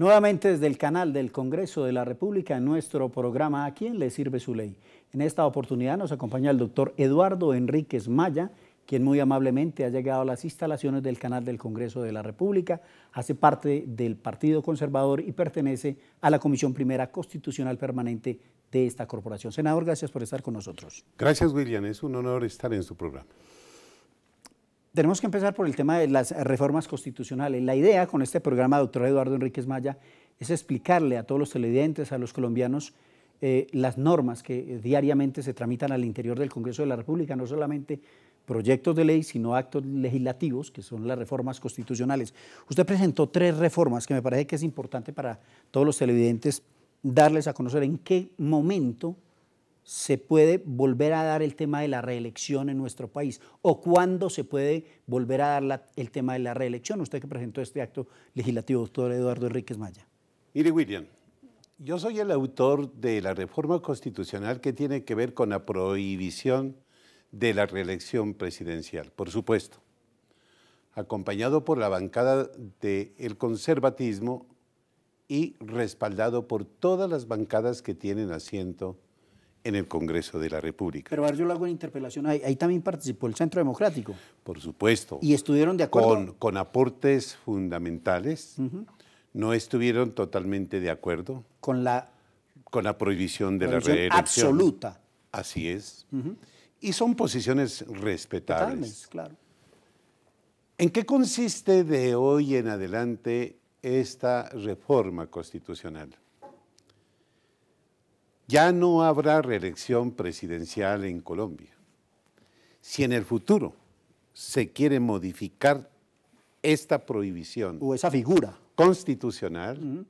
Nuevamente desde el canal del Congreso de la República, en nuestro programa ¿A quién le sirve su ley? En esta oportunidad nos acompaña el doctor Eduardo Enríquez Maya, quien muy amablemente ha llegado a las instalaciones del canal del Congreso de la República, hace parte del Partido Conservador y pertenece a la Comisión Primera Constitucional Permanente de esta corporación. Senador, gracias por estar con nosotros. Gracias, William. Es un honor estar en su programa tenemos que empezar por el tema de las reformas constitucionales. La idea con este programa, doctor Eduardo Enríquez Maya, es explicarle a todos los televidentes, a los colombianos, eh, las normas que diariamente se tramitan al interior del Congreso de la República, no solamente proyectos de ley, sino actos legislativos, que son las reformas constitucionales. Usted presentó tres reformas que me parece que es importante para todos los televidentes darles a conocer en qué momento se puede volver a dar el tema de la reelección en nuestro país o cuándo se puede volver a dar el tema de la reelección. Usted que presentó este acto legislativo, doctor Eduardo Enriquez Maya. Mire, William, yo soy el autor de la reforma constitucional que tiene que ver con la prohibición de la reelección presidencial, por supuesto, acompañado por la bancada del conservatismo y respaldado por todas las bancadas que tienen asiento en el Congreso de la República. Pero yo le hago una interpelación, ahí, también participó el Centro Democrático. Por supuesto. ¿Y estuvieron de acuerdo? Con, aportes fundamentales, no estuvieron totalmente de acuerdo. Con la... Con la prohibición de la reelección. Absoluta. Así es. Y son posiciones respetables. claro. ¿En qué consiste de hoy en adelante esta reforma constitucional? ya no habrá reelección presidencial en Colombia. Si en el futuro se quiere modificar esta prohibición o esa figura constitucional,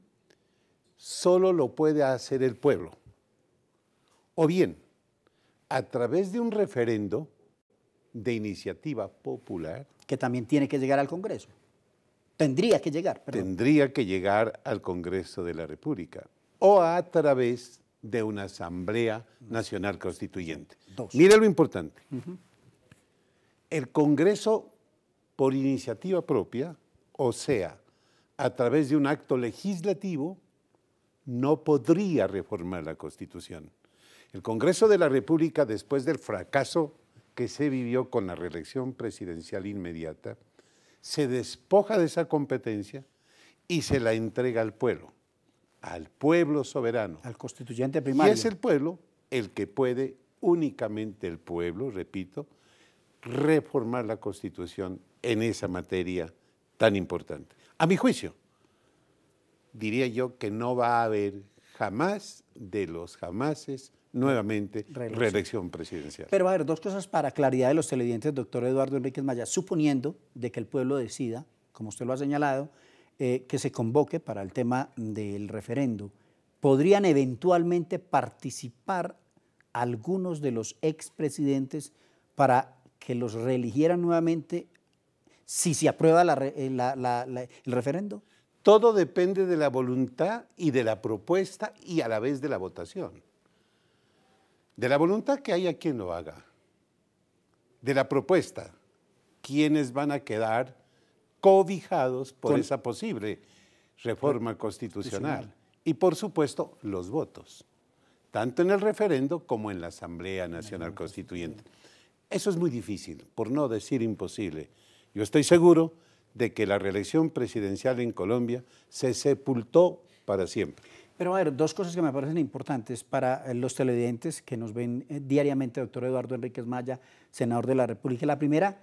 solo lo puede hacer el pueblo. O bien, a través de un referendo de iniciativa popular. Que también tiene que llegar al Congreso. Tendría que llegar. Perdón. Tendría que llegar al Congreso de la República. O a través de una Asamblea Nacional Constituyente. Mire lo importante. El Congreso, por iniciativa propia, o sea, a través de un acto legislativo, no podría reformar la Constitución. El Congreso de la República, después del fracaso que se vivió con la reelección presidencial inmediata, se despoja de esa competencia y se la entrega al pueblo al pueblo soberano. Al constituyente primario. Y es el pueblo el que puede, únicamente el pueblo, repito, reformar la constitución en esa materia tan importante. A mi juicio, diría yo que no va a haber jamás de los jamases nuevamente reelección. presidencial. Pero a ver, dos cosas para claridad de los televidentes, doctor Eduardo Enríquez Maya, suponiendo de que el pueblo decida, como usted lo ha señalado, eh, que se convoque para el tema del referendo, podrían eventualmente participar algunos de los expresidentes para que los reeligieran nuevamente si se aprueba eh, el referendo? Todo depende de la voluntad y de la propuesta y a la vez de la votación. De la voluntad que haya quien lo haga. De la propuesta, ¿quiénes van a quedar cobijados por esa posible reforma constitucional. Y por supuesto, los votos, tanto en el referendo como en la Asamblea Nacional ah, Constituyente. Eso es muy difícil, por no decir imposible. Yo estoy seguro de que la reelección presidencial en Colombia se sepultó para siempre. Pero a ver, dos cosas que me parecen importantes para eh, los televidentes que nos ven eh, diariamente, doctor Eduardo Enríquez Maya, senador de la República. La primera,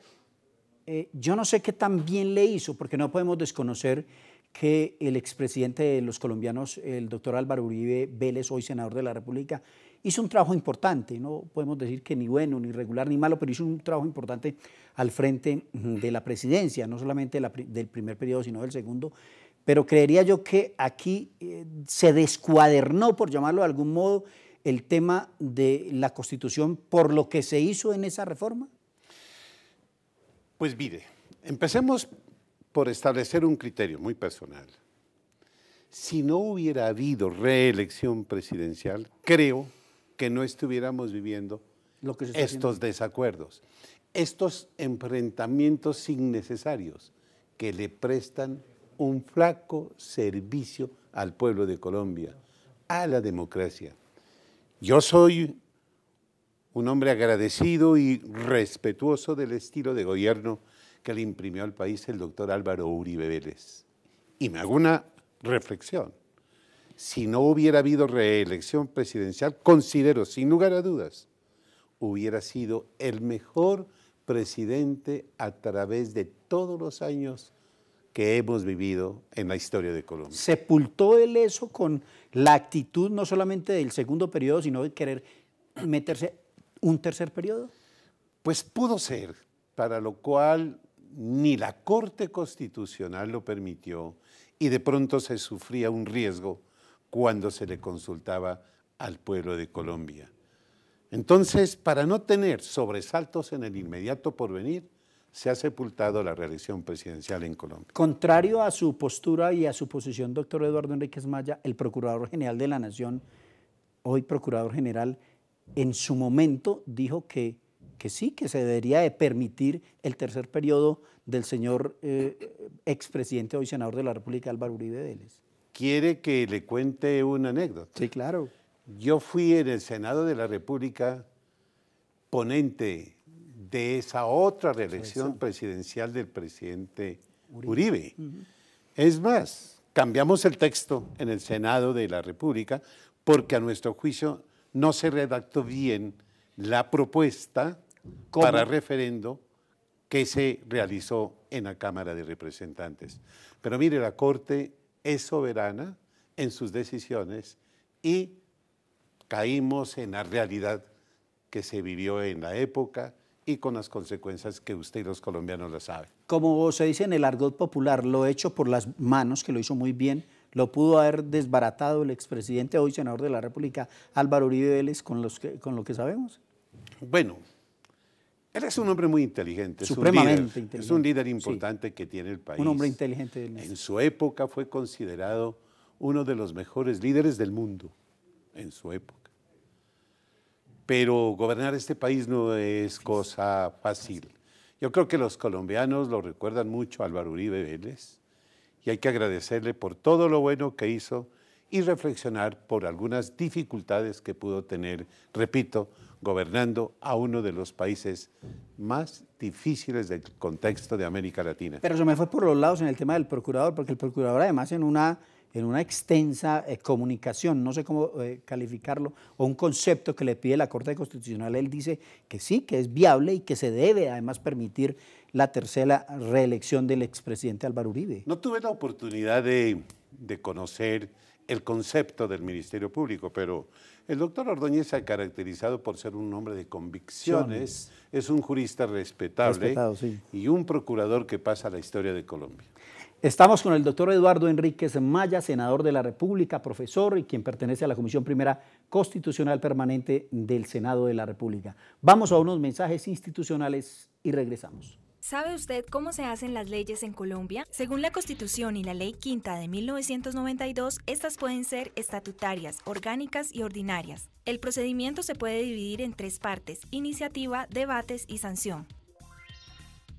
eh, yo no sé qué tan bien le hizo, porque no podemos desconocer que el expresidente de los colombianos, el doctor Álvaro Uribe Vélez, hoy senador de la República, hizo un trabajo importante, no podemos decir que ni bueno, ni regular, ni malo, pero hizo un trabajo importante al frente mm, de la presidencia, no solamente del primer periodo, sino del segundo. Pero creería yo que aquí eh, se descuadernó, por llamarlo de algún modo, el tema de la Constitución por lo que se hizo en esa reforma. Pues mire, empecemos por establecer un criterio muy personal. Si no hubiera habido reelección presidencial, creo que no estuviéramos viviendo estos desacuerdos, estos enfrentamientos innecesarios que le prestan un flaco servicio al pueblo de Colombia, a la democracia. Yo soy un hombre agradecido y respetuoso del estilo de gobierno que le imprimió al país el doctor Álvaro Uribe Vélez. Y me hago una reflexión. Si no hubiera habido reelección presidencial, considero, sin lugar a dudas, hubiera sido el mejor presidente a través de todos los años que hemos vivido en la historia de Colombia. Sepultó el eso con la actitud no solamente del segundo periodo, sino de querer meterse ¿Un tercer periodo? Pues pudo ser, para lo cual ni la Corte Constitucional lo permitió y de pronto se sufría un riesgo cuando se le consultaba al pueblo de Colombia. Entonces, para no tener sobresaltos en el inmediato porvenir, se ha sepultado la reelección presidencial en Colombia. Contrario a su postura y a su posición, doctor Eduardo Enríquez Maya, el Procurador General de la Nación, hoy Procurador General, en su momento dijo que, que sí, que se debería de permitir el tercer periodo del señor eh, expresidente, hoy senador de la República, Álvaro Uribe Vélez. ¿Quiere que le cuente una anécdota? Sí, claro. Yo fui en el Senado de la República ponente de esa otra reelección presidencial del presidente Uribe. Es más, cambiamos el texto en el Senado de la República porque a nuestro juicio no se redactó bien la propuesta para referendo que se realizó en la Cámara de Representantes. Pero mire, la Corte es soberana en sus decisiones y caímos en la realidad que se vivió en la época y con las consecuencias que usted y los colombianos lo saben. Como se dice en el argot popular, lo hecho por las manos, que lo hizo muy bien, lo pudo haber desbaratado el expresidente, hoy senador de la República, Álvaro Uribe Vélez, con, los con lo que sabemos. Bueno, él es un hombre muy inteligente. Supremamente es un líder, inteligente. Es un líder importante que tiene el país. Un hombre inteligente. en su época fue considerado uno de los mejores líderes del mundo. En su época. Pero gobernar este país no es cosa fácil. Yo creo que los colombianos lo recuerdan mucho Álvaro Uribe Vélez y hay que agradecerle por todo lo bueno que hizo y reflexionar por algunas dificultades que pudo tener, repito, gobernando a uno de los países más difíciles del contexto de América Latina. Pero se me fue por los lados en el tema del procurador, porque el procurador además en una, en una extensa eh, comunicación, no sé cómo eh, calificarlo, o un concepto que le pide la Corte Constitucional, él dice que sí, que es viable y que se debe además permitir la tercera reelección del expresidente Álvaro Uribe. No tuve la oportunidad de, conocer el concepto del Ministerio Público, pero el doctor Ordóñez se ha caracterizado por ser un hombre de convicciones, es un jurista respetable y un procurador que pasa la historia de Colombia. Estamos con el doctor Eduardo Enríquez Maya, senador de la República, profesor y quien pertenece a la Comisión Primera Constitucional Permanente del Senado de la República. Vamos a unos mensajes institucionales y regresamos. ¿Sabe usted cómo se hacen las leyes en Colombia? Según la Constitución y la Ley Quinta de 1992, estas pueden ser estatutarias, orgánicas y ordinarias. El procedimiento se puede dividir en tres partes, iniciativa, debates y sanción.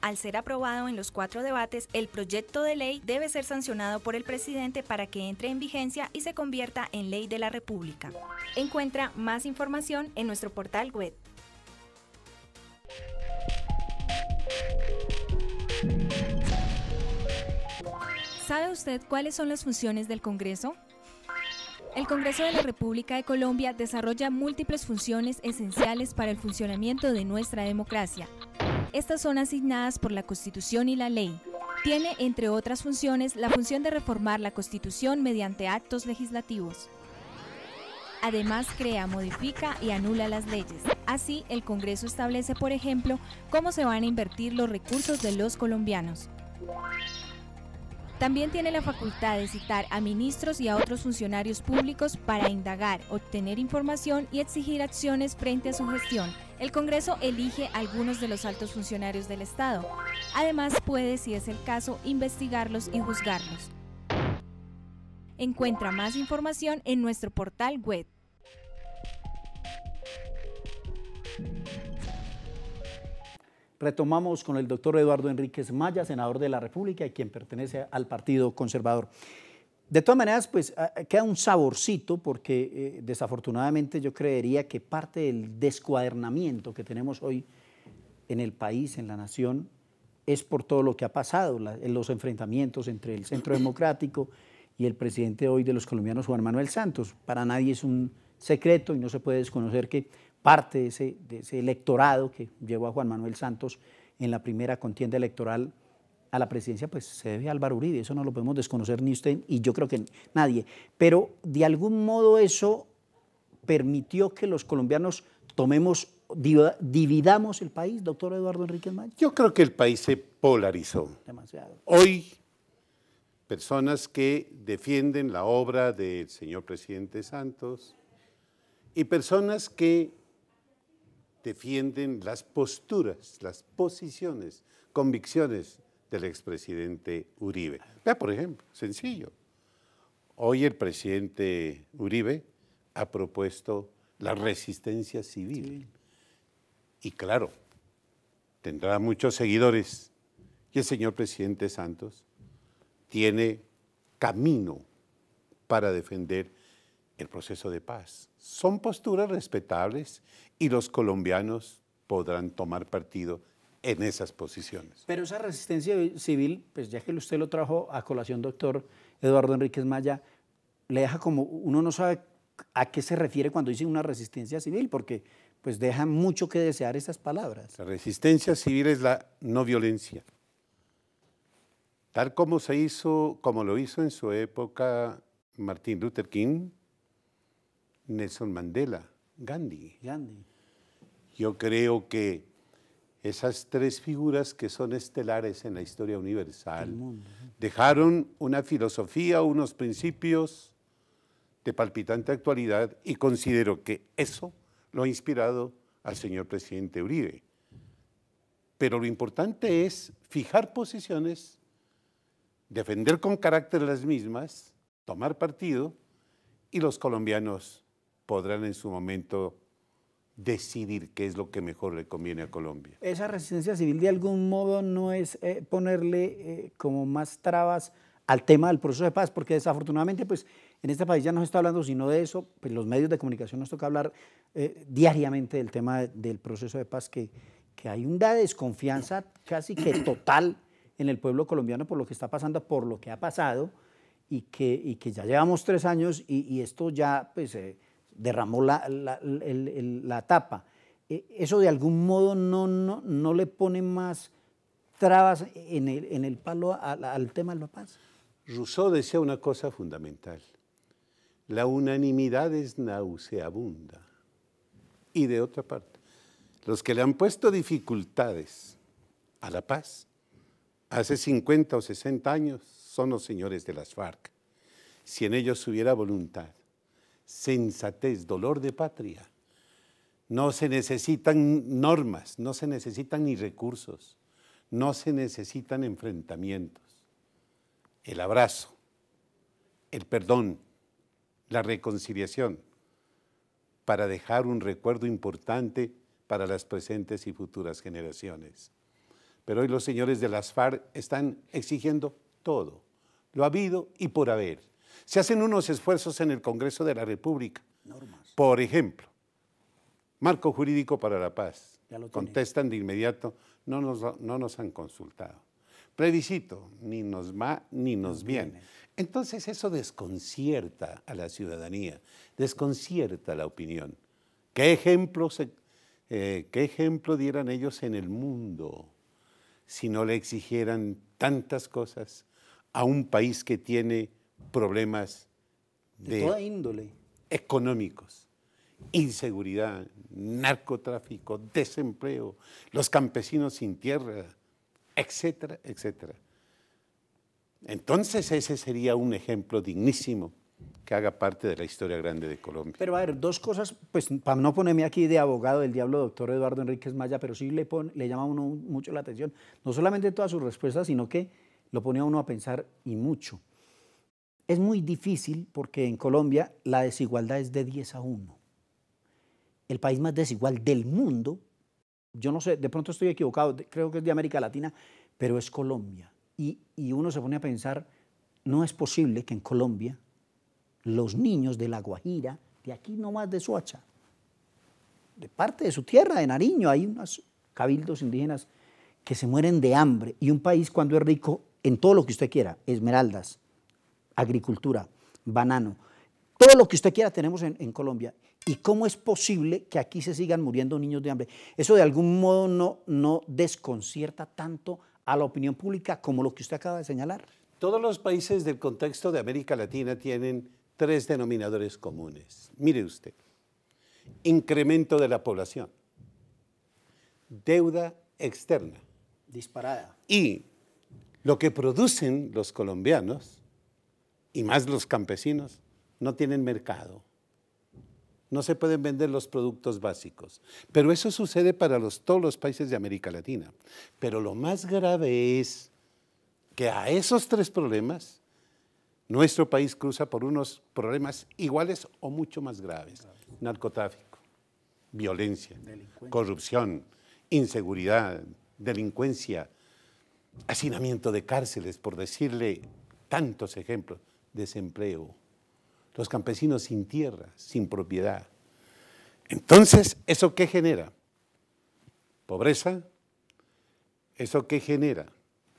al ser aprobado en los cuatro debates, el proyecto de ley debe ser sancionado por el presidente para que entre en vigencia y se convierta en ley de la República. Encuentra más información en nuestro portal web. ¿Sabe usted cuáles son las funciones del Congreso? El Congreso de la República de Colombia desarrolla múltiples funciones esenciales para el funcionamiento de nuestra democracia. Estas son asignadas por la Constitución y la ley. Tiene, entre otras funciones, la función de reformar la Constitución mediante actos legislativos. Además, crea, modifica y anula las leyes. Así, el Congreso establece, por ejemplo, cómo se van a invertir los recursos de los colombianos. También tiene la facultad de citar a ministros y a otros funcionarios públicos para indagar, obtener información y exigir acciones frente a su gestión, el Congreso elige a algunos de los altos funcionarios del Estado. Además, puede, si es el caso, investigarlos y juzgarlos. Encuentra más información en nuestro portal web. Retomamos con el doctor Eduardo Enríquez Maya, senador de la República y quien pertenece al Partido Conservador. De todas maneras, pues queda un saborcito porque eh, desafortunadamente yo creería que parte del descuadernamiento que tenemos hoy en el país, en la nación, es por todo lo que ha pasado, en eh, los enfrentamientos entre el Centro Democrático y el presidente hoy de los colombianos, Juan Manuel Santos. Para nadie es un secreto y no se puede desconocer que parte de ese, de ese electorado que llevó a Juan Manuel Santos en la primera contienda electoral a la presidencia pues se debe a Álvaro Uribe, eso no lo podemos desconocer ni usted y yo creo que nadie, pero de algún modo eso permitió que los colombianos tomemos, dividamos el país, doctor Eduardo Enrique Mayo. Yo creo que el país se polarizó. Demasiado. Hoy, personas que defienden la obra del señor presidente Santos y personas que defienden las posturas, las posiciones, convicciones del expresidente Uribe. Vea, por ejemplo, sencillo. Hoy el presidente Uribe ha propuesto la resistencia civil. Y claro, tendrá muchos seguidores. Y el señor presidente Santos tiene camino para defender el proceso de paz. Son posturas respetables y los colombianos podrán tomar partido en esas posiciones. Pero esa resistencia civil, pues ya que usted lo trajo a colación, doctor Eduardo Enríquez Maya, le deja como, uno no sabe a qué se refiere cuando dice una resistencia civil, porque pues deja mucho que desear esas palabras. La resistencia civil es la no violencia. Tal como se hizo, como lo hizo en su época Martin Luther King, Nelson Mandela, Gandhi. Yo creo que esas tres figuras que son estelares en la historia universal. Dejaron una filosofía, unos principios de palpitante actualidad y considero que eso lo ha inspirado al señor presidente Uribe. Pero lo importante es fijar posiciones, defender con carácter las mismas, tomar partido y los colombianos podrán en su momento decidir qué es lo que mejor le conviene a Colombia. Esa resistencia civil de algún modo no es eh, ponerle eh, como más trabas al tema del proceso de paz, porque desafortunadamente pues en este país ya no se está hablando sino de eso, pues los medios de comunicación nos toca hablar eh, diariamente del tema del proceso de paz, que, que hay una desconfianza casi que total en el pueblo colombiano por lo que está pasando, por lo que ha pasado, y que, y que ya llevamos tres años y, y esto ya pues derramó la, la, tapa. E, ¿Eso de algún modo no, no, no le pone más trabas en el, en el palo al, al tema de la paz? Rousseau decía una cosa fundamental. La unanimidad es nauseabunda. Y de otra parte, los que le han puesto dificultades a la paz hace 50 o 60 años son los señores de las FARC. Si en ellos hubiera voluntad, sensatez, dolor de patria. No se necesitan normas, no se necesitan ni recursos, no se necesitan enfrentamientos. El abrazo, el perdón, la reconciliación, para dejar un recuerdo importante para las presentes y futuras generaciones. Pero hoy los señores de las FARC están exigiendo todo, lo habido y por haber se hacen unos esfuerzos en el Congreso de la República. Por ejemplo, marco jurídico para la paz. Contestan de inmediato, no nos, no nos han consultado. Plebiscito, ni nos va ni nos, viene. Entonces eso desconcierta a la ciudadanía, desconcierta la opinión. Eh, ¿Qué ejemplo dieran ellos en el mundo si no le exigieran tantas cosas a un país que tiene problemas de, toda índole. Económicos, inseguridad, narcotráfico, desempleo, los campesinos sin tierra, etcétera, etcétera. Entonces ese sería un ejemplo dignísimo que haga parte de la historia grande de Colombia. Pero a ver, dos cosas, pues para no ponerme aquí de abogado del diablo doctor Eduardo Enríquez Maya, pero sí le, pone le llama a uno mucho la atención, no solamente todas sus respuestas, sino que lo pone a uno a pensar y mucho. Es muy difícil porque en Colombia la desigualdad es de 10 a 1. El país más desigual del mundo, yo no sé, de pronto estoy equivocado, creo que es de América Latina, pero es Colombia. Y, uno se pone a pensar, no es posible que en Colombia los niños de La Guajira, de aquí nomás de Soacha, de parte de su tierra, de Nariño, hay unos cabildos indígenas que se mueren de hambre. Y un país cuando es rico en todo lo que usted quiera, esmeraldas, agricultura, banano, todo lo que usted quiera tenemos en, Colombia. ¿Y cómo es posible que aquí se sigan muriendo niños de hambre? Eso de algún modo no, no desconcierta tanto a la opinión pública como lo que usted acaba de señalar. Todos los países del contexto de América Latina tienen tres denominadores comunes. Mire usted, incremento de la población, deuda externa. Disparada. Y lo que producen los colombianos y más los campesinos, no tienen mercado. No se pueden vender los productos básicos. Pero eso sucede para todos los países de América Latina. Pero lo más grave es que a esos tres problemas, nuestro país cruza por unos problemas iguales o mucho más graves. Narcotráfico, violencia, corrupción, inseguridad, delincuencia, hacinamiento de cárceles, por decirle tantos ejemplos desempleo, los campesinos sin tierra, sin propiedad. Entonces, ¿eso qué genera? Pobreza. ¿Eso qué genera?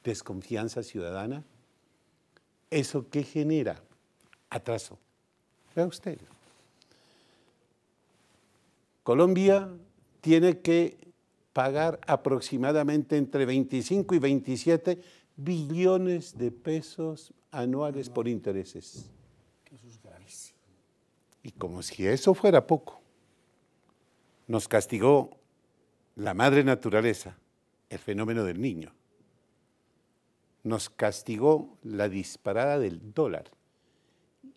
Desconfianza ciudadana. ¿Eso qué genera? Atraso. Vea usted. Colombia tiene que pagar aproximadamente entre 25 y 27 billones de pesos anuales por intereses. Y como si eso fuera poco, nos castigó la madre naturaleza, el fenómeno del niño. Nos castigó la disparada del dólar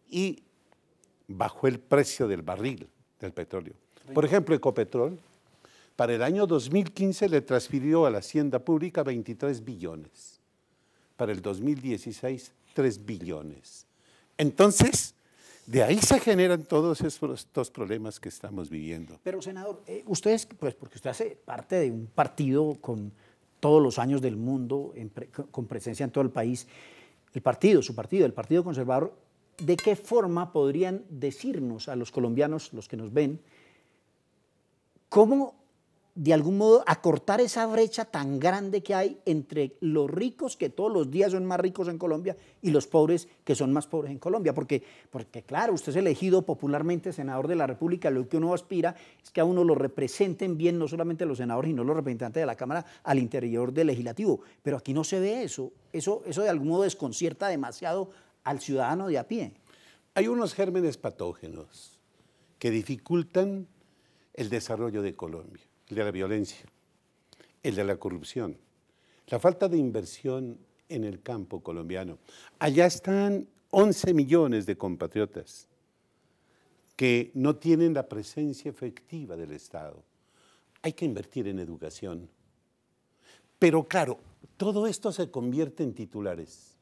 y bajó el precio del barril del petróleo. Por ejemplo, Ecopetrol para el año 2015 le transfirió a la Hacienda Pública 23 billones, para el 2016 3 billones. Entonces, de ahí se generan todos estos problemas que estamos viviendo. Pero, senador, eh, ustedes, pues porque usted hace parte de un partido con todos los años del mundo, con presencia en todo el país, el partido, su partido, el Partido Conservador, ¿de qué forma podrían decirnos a los colombianos, los que nos ven, cómo de algún modo acortar esa brecha tan grande que hay entre los ricos, que todos los días son más ricos en Colombia, y los pobres, que son más pobres en Colombia. Porque, porque claro, usted es elegido popularmente senador de la República, lo que uno aspira es que a uno lo representen bien, no solamente los senadores, y no los representantes de la Cámara al interior del legislativo. Pero aquí no se ve eso. Eso, eso de algún modo desconcierta demasiado al ciudadano de a pie. Hay unos gérmenes patógenos que dificultan el desarrollo de Colombia el de la violencia, el de la corrupción, la falta de inversión en el campo colombiano. Allá están 11 millones de compatriotas que no tienen la presencia efectiva del Estado. Hay que invertir en educación. Pero claro, todo esto se convierte en titulares.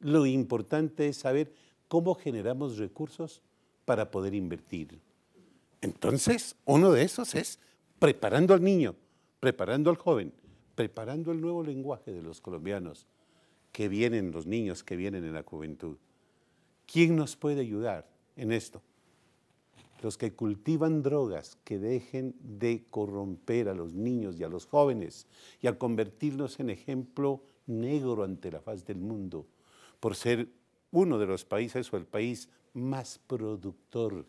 Lo importante es saber cómo generamos recursos para poder invertir. Entonces, uno de esos es preparando al niño, preparando al joven, preparando el nuevo lenguaje de los colombianos, que vienen los niños, que vienen en la juventud. ¿Quién nos puede ayudar en esto? Los que cultivan drogas, que dejen de corromper a los niños y a los jóvenes y a convertirnos en ejemplo negro ante la faz del mundo, por ser uno de los países o el país más productor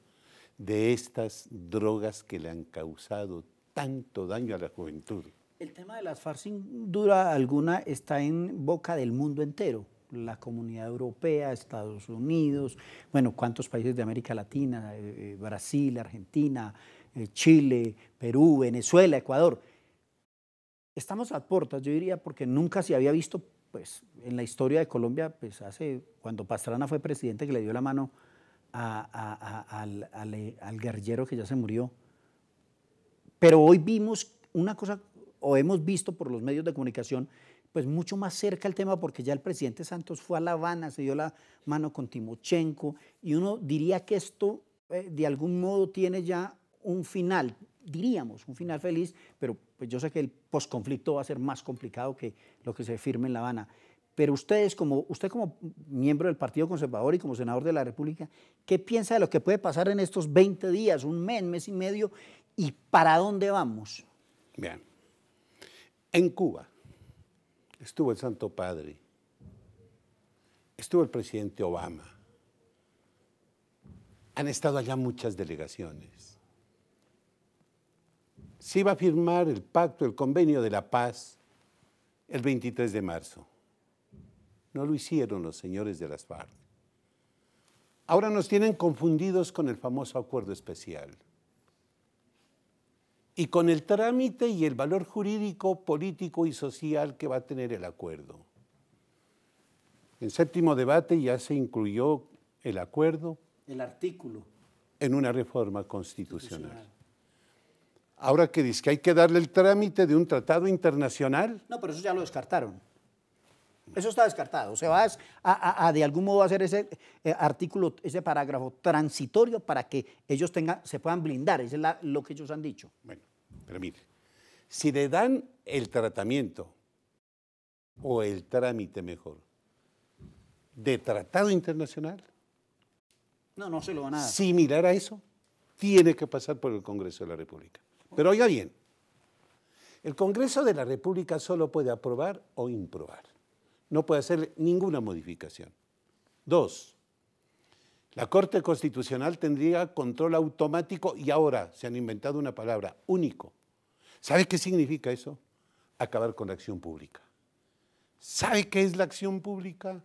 de estas drogas que le han causado tanto daño a la juventud. El tema de las FARC sin duda alguna está en boca del mundo entero la comunidad europea, Estados Unidos, bueno, cuántos países de América Latina, eh, eh, Brasil, Argentina, eh, Chile, Perú, Venezuela, Ecuador. Estamos a puertas, yo diría, porque nunca se había visto, pues, en la historia de Colombia, pues, hace, cuando Pastrana fue presidente, que le dio la mano al guerrillero que ya se murió, pero hoy vimos una cosa, o hemos visto por los medios de comunicación, pues mucho más cerca el tema porque ya el presidente Santos fue a La Habana, se dio la mano con Timochenko y uno diría que esto eh, de algún modo tiene ya un final, diríamos, un final feliz, pero pues yo sé que el posconflicto va a ser más complicado que lo que se firme en La Habana. Pero ustedes, como, usted como miembro del Partido Conservador y como senador de la República, ¿qué piensa de lo que puede pasar en estos 20 días, un mes, mes y medio, y para dónde vamos. Bien. En Cuba estuvo el Santo Padre, estuvo el presidente Obama, han estado allá muchas delegaciones. Se iba a firmar el pacto, el convenio de la paz el 23 de marzo. No lo hicieron los señores de las FARC. Ahora nos tienen confundidos con el famoso acuerdo especial y con el trámite y el valor jurídico, político y social que va a tener el acuerdo. En séptimo debate ya se incluyó el acuerdo. El artículo. En una reforma constitucional. Ahora que dice que hay que darle el trámite de un tratado internacional. No, pero eso ya lo descartaron. Eso está descartado. o va a, a, de algún modo hacer ese eh, artículo, ese parágrafo transitorio para que ellos tengan, se puedan blindar. Eso es lo que ellos han dicho. Bueno, pero mire, si le dan el tratamiento o el trámite mejor de tratado internacional, no, no se lo van a Similar a eso, tiene que pasar por el Congreso de la República. Pero oiga bien, el Congreso de la República solo puede aprobar o improbar no puede hacer ninguna modificación. Dos, la Corte Constitucional tendría control automático y ahora se han inventado una palabra, único. ¿Sabe qué significa eso? Acabar con la acción pública. ¿Sabe qué es la acción pública?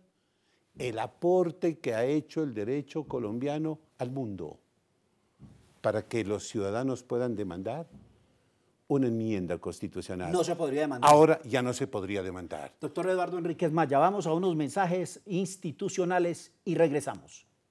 El aporte que ha hecho el derecho colombiano al mundo para que los ciudadanos puedan demandar, una enmienda constitucional. No se podría demandar. Ahora ya no se podría demandar. Doctor Eduardo Enríquez Maya, vamos a unos mensajes institucionales y regresamos.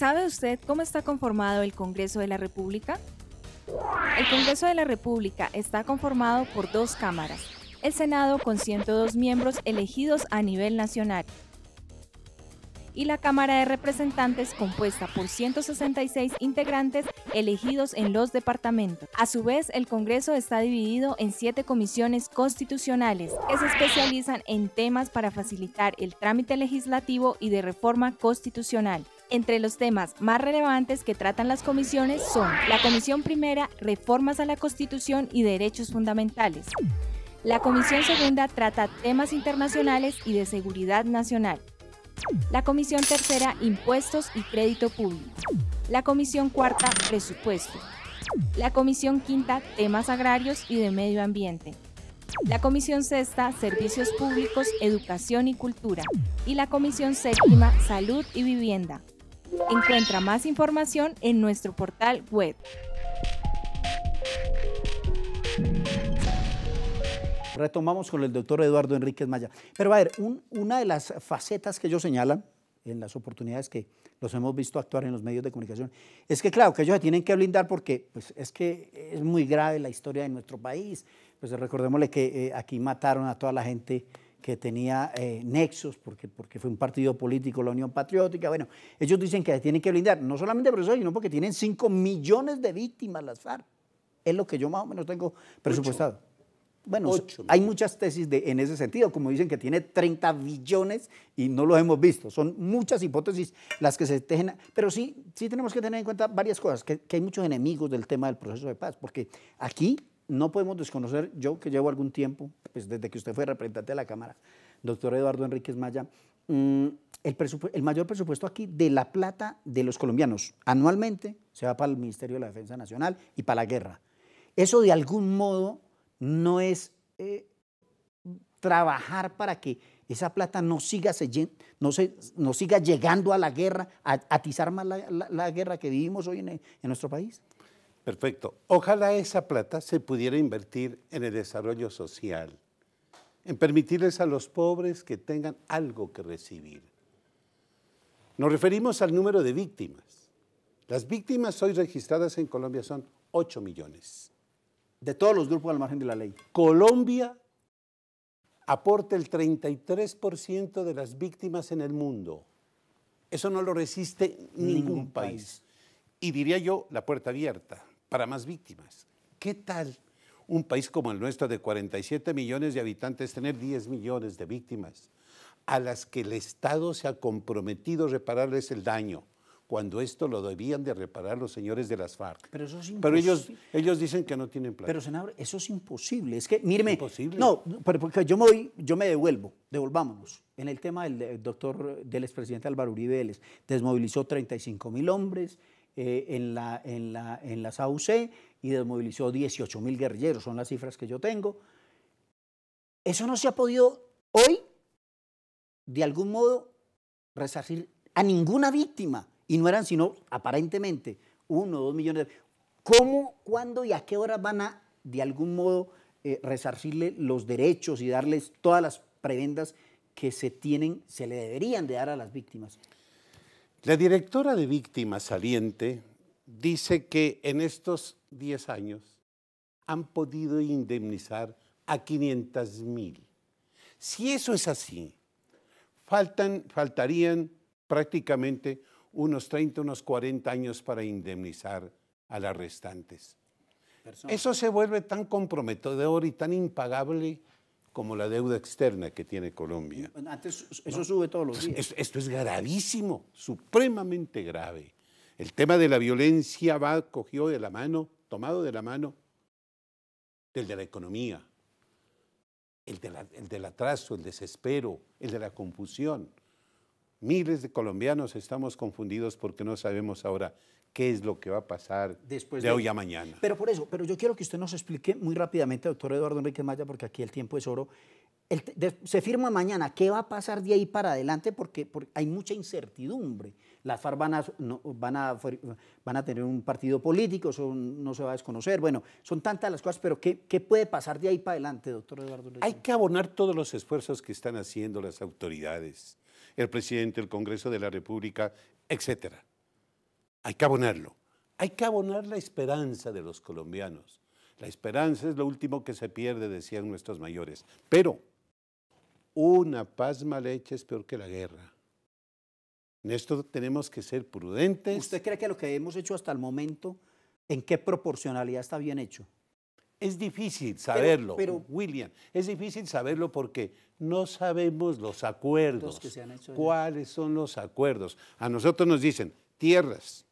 ¿Sabe usted cómo está conformado el Congreso de la República? El Congreso de la República está conformado por dos cámaras, el Senado con 102 miembros elegidos a nivel nacional y la Cámara de Representantes compuesta por 166 integrantes elegidos en los departamentos. A su vez, el Congreso está dividido en siete comisiones constitucionales que se especializan en temas para facilitar el trámite legislativo y de reforma constitucional. Entre los temas más relevantes que tratan las comisiones son la Comisión Primera, Reformas a la Constitución y Derechos Fundamentales. La Comisión Segunda trata temas internacionales y de seguridad nacional. La Comisión Tercera, Impuestos y Crédito Público. La Comisión Cuarta, Presupuesto. La Comisión Quinta, Temas Agrarios y de Medio Ambiente. La Comisión Sexta, Servicios Públicos, Educación y Cultura. Y la Comisión Séptima, Salud y Vivienda. Encuentra más información en nuestro portal web. Retomamos con el doctor Eduardo Enríquez Maya. Pero a ver, una de las facetas que ellos señalan en las oportunidades que los hemos visto actuar en los medios de comunicación, es que claro, que ellos se tienen que blindar porque pues, es que es muy grave la historia de nuestro país. Pues recordémosle que eh, aquí mataron a toda la gente que tenía eh, nexos, porque, porque fue un partido político, la Unión Patriótica. Bueno, ellos dicen que tienen que blindar, no solamente por eso, sino porque tienen 5 millones de víctimas las FARC. Es lo que yo más o menos tengo presupuestado. Bueno, hay muchas tesis de, en ese sentido, como dicen que tiene 30 billones y no los hemos visto. Son muchas hipótesis las que se tejen, pero sí, sí tenemos que tener en cuenta varias cosas, que, que hay muchos enemigos del tema del proceso de paz, porque aquí no podemos desconocer, yo que llevo algún tiempo, pues, desde que usted fue representante de la Cámara, doctor Eduardo Enríquez Maya, mm, el, mayor presupuesto aquí de la plata de los colombianos anualmente se va para el Ministerio de la Defensa Nacional y para la guerra. Eso de algún modo no es eh, trabajar para que esa plata no siga, llegando a la guerra, a atizar más la, guerra que vivimos hoy en nuestro país. Perfecto. Ojalá esa plata se pudiera invertir en el desarrollo social, en permitirles a los pobres que tengan algo que recibir. Nos referimos al número de víctimas. Las víctimas hoy registradas en Colombia son 8 millones. De todos los grupos al margen de la ley. Colombia aporta el 33% de las víctimas en el mundo. Eso no lo resiste ningún, país. Y diría yo, la puerta abierta para más víctimas. ¿Qué tal un país como el nuestro de 47 millones de habitantes tener 10 millones de víctimas a las que el Estado se ha comprometido a repararles el daño? cuando esto lo debían de reparar los señores de las FARC. Pero, eso es pero ellos, ellos dicen que no tienen plan. Pero, senador, eso es imposible. Es que, míreme. Imposible. No, pero porque yo me voy, yo me devuelvo, devolvámonos. En el tema del eh, doctor, del expresidente Álvaro Uribe desmovilizó 35 mil hombres, eh, en, la, en, las AUC y desmovilizó 18 mil guerrilleros, son las cifras que yo tengo. Eso no se ha podido hoy, de algún modo, resarcir a ninguna víctima. Y no eran sino, aparentemente, uno o dos millones de... ¿Cómo, cuándo y a qué hora van a, de algún modo, eh, resarcirle los derechos y darles todas las prebendas que se tienen, se le deberían de dar a las víctimas? La directora de víctimas saliente dice que en estos 10 años han podido indemnizar a 500 mil. Si eso es así, faltarían prácticamente unos 30, unos 40 años para indemnizar a las restantes. Eso se vuelve tan comprometedor y tan impagable como la deuda externa que tiene Colombia. Antes eso sube todos los días. Esto, es gravísimo, supremamente grave. El tema de la violencia va cogido de la mano, tomado de la mano del de la economía, el, el del atraso, el desespero, el de la confusión. Miles de colombianos estamos confundidos porque no sabemos ahora qué es lo que va a pasar de, hoy a mañana. Pero por eso, pero yo quiero que usted nos explique muy rápidamente, doctor Eduardo Enrique Maya, porque aquí el tiempo es oro. se firma mañana, ¿qué va a pasar de ahí para adelante? Porque, hay mucha incertidumbre. Las FARC van a, tener un partido político, eso no se va a desconocer. Bueno, son tantas las cosas, pero ¿qué, puede pasar de ahí para adelante, doctor Eduardo? Hay que abonar todos los esfuerzos que están haciendo las autoridades, el presidente, el Congreso de la República, etcétera hay que abonarlo. Hay que abonar la esperanza de los colombianos. La esperanza es lo último que se pierde, decían nuestros mayores. Pero una paz mal hecha es peor que la guerra. En esto tenemos que ser prudentes. ¿Usted cree que lo que hemos hecho hasta el momento, en qué proporcionalidad está bien hecho? Es difícil saberlo, pero, William, es difícil saberlo porque no sabemos los acuerdos. ¿Cuáles son los acuerdos? A nosotros nos dicen tierras,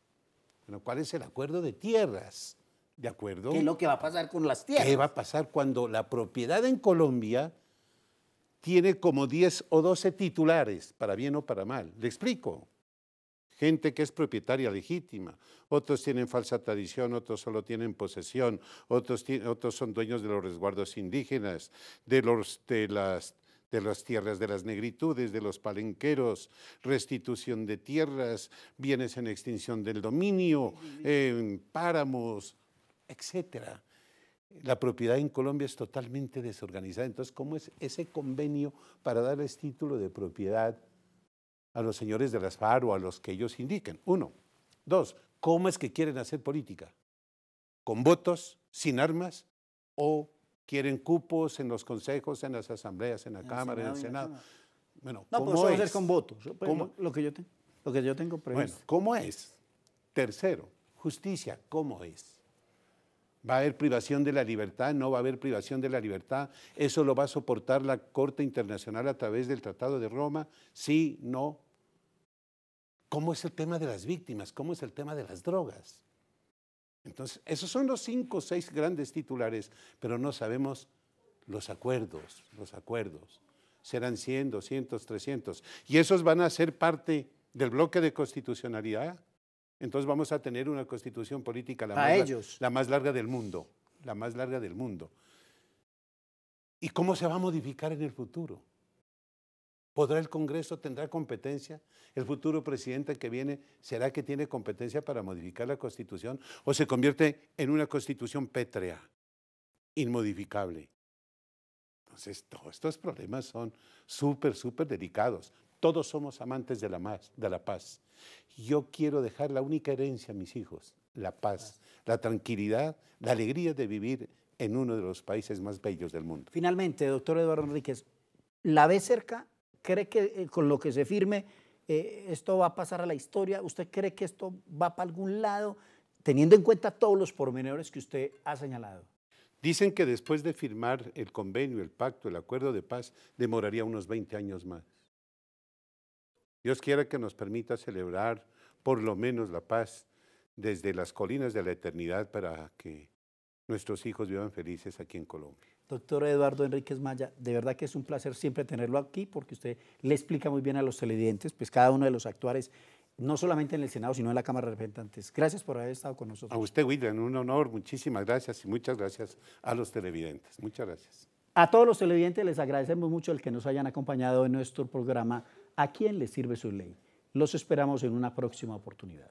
¿cuál es el acuerdo de tierras? ¿De acuerdo? ¿Qué es lo que va a pasar con las tierras? ¿Qué va a pasar cuando la propiedad en Colombia tiene como 10 o 12 titulares, para bien o para mal? Le explico. Gente que es propietaria legítima, otros tienen falsa tradición, otros solo tienen posesión, otros, otros son dueños de los resguardos indígenas, de, los, de las de las tierras de las negritudes, de los palenqueros, restitución de tierras, bienes en extinción del dominio, páramos, etc. La propiedad en Colombia es totalmente desorganizada. Entonces, ¿cómo es ese convenio para darles título de propiedad a los señores de las FARC o a los que ellos indiquen? Uno. Dos, ¿cómo es que quieren hacer política? ¿Con votos, sin armas o quieren cupos en los consejos, en las asambleas, en la, Cámara, en el Senado. Bueno, no, pues ¿cómo es? Hacer con votos. Pues, lo, que yo tengo, lo que yo tengo previsto. Bueno, ¿cómo es? Tercero, justicia, ¿cómo es? ¿Va a haber privación de la libertad? ¿No va a haber privación de la libertad? ¿Eso lo va a soportar la Corte Internacional a través del Tratado de Roma? Sí, no. ¿Cómo es el tema de las víctimas? ¿Cómo es el tema de las drogas? Entonces, esos son los cinco o seis grandes titulares, pero no sabemos los acuerdos, los acuerdos. Serán 100, 200, 300. Y esos van a ser parte del bloque de constitucionalidad. Entonces vamos a tener una constitución política la, más, la más larga del mundo, la más larga del mundo. ¿Y cómo se va a modificar en el futuro? ¿Podrá el Congreso? ¿Tendrá competencia? ¿El futuro presidente que viene será que tiene competencia para modificar la Constitución o se convierte en una Constitución pétrea, inmodificable? Entonces, pues todos estos problemas son súper, súper delicados. Todos somos amantes de la, de la paz. Yo quiero dejar la única herencia a mis hijos, la paz, la tranquilidad, la alegría de vivir en uno de los países más bellos del mundo. Finalmente, doctor Eduardo Enríquez, ¿la ve cerca ¿Cree que eh, con lo que se firme eh, esto va a pasar a la historia? ¿Usted cree que esto va para algún lado, teniendo en cuenta todos los pormenores que usted ha señalado? Dicen que después de firmar el convenio, el pacto, el acuerdo de paz, demoraría unos 20 años más. Dios quiera que nos permita celebrar por lo menos la paz desde las colinas de la eternidad para que nuestros hijos vivan felices aquí en Colombia. Doctor Eduardo Enríquez Maya, de verdad que es un placer siempre tenerlo aquí porque usted le explica muy bien a los televidentes, pues cada uno de los actuares, no solamente en el Senado, sino en la Cámara de Representantes. Gracias por haber estado con nosotros. A usted, William, un honor, muchísimas gracias y muchas gracias a los televidentes. Muchas gracias. A todos los televidentes les agradecemos mucho el que nos hayan acompañado en nuestro programa ¿A quién le sirve su ley? Los esperamos en una próxima oportunidad.